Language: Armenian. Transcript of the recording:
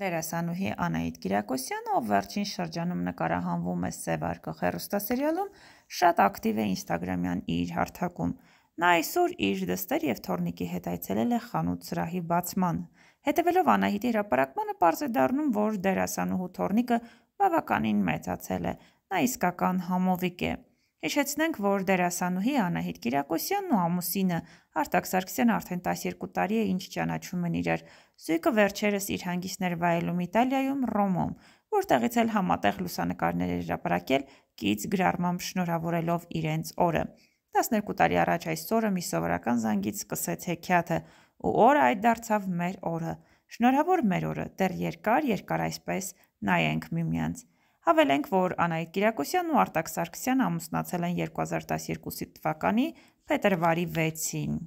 Դերասանուհի Անահիտ Կիրակոսյանը, ով վերջին շրջանում նկարահանվում է Սև արկղ հեռուստասերիալում, շատ ակտիվ է Instagram-յան իր հարթակում։ Նա այսօր իր դստեր եւ թորնիկի հետ այցելել է խանութ սրահի բացման։ Հետևելով Անահիտի հրապարակմանը པարզ է դառնում, որ դերասանուհու թորնիկը բավականին մեծացել է։ Նա իսկական համովիկ է։ Հիշեցնենք, որ դերասանուհի Անահիտ Կիրակոսյանն ու ամուսինը Արտակ Սարգսյանը արդեն 12 տարի է ինչ ճանաչում են իրար։ Զույգը վերջերս իր հանգիստներ վայելում Իտալիայում Ռոմում, որտեղից էլ համատեղ լուսանկարներ էր հրապարակել կից գրառմամբ շնորհավորելով իրենց օրը։ 12 տարի առաջ այս օրը մի սովորական զանգից սկսեց հեքիաթը, ու օրը այդ դարձավ մեր օրը։ Շնորհավոր մեր օրը, դեռ երկար, երկար այսպես նայենք միմյանց։ մի Հավելենք, որ Անահիտ Կիրակոսյանն ու Արտակ Սարգսյանը ամուսնացել են 2012 թվականի փետրվարի 6-ին։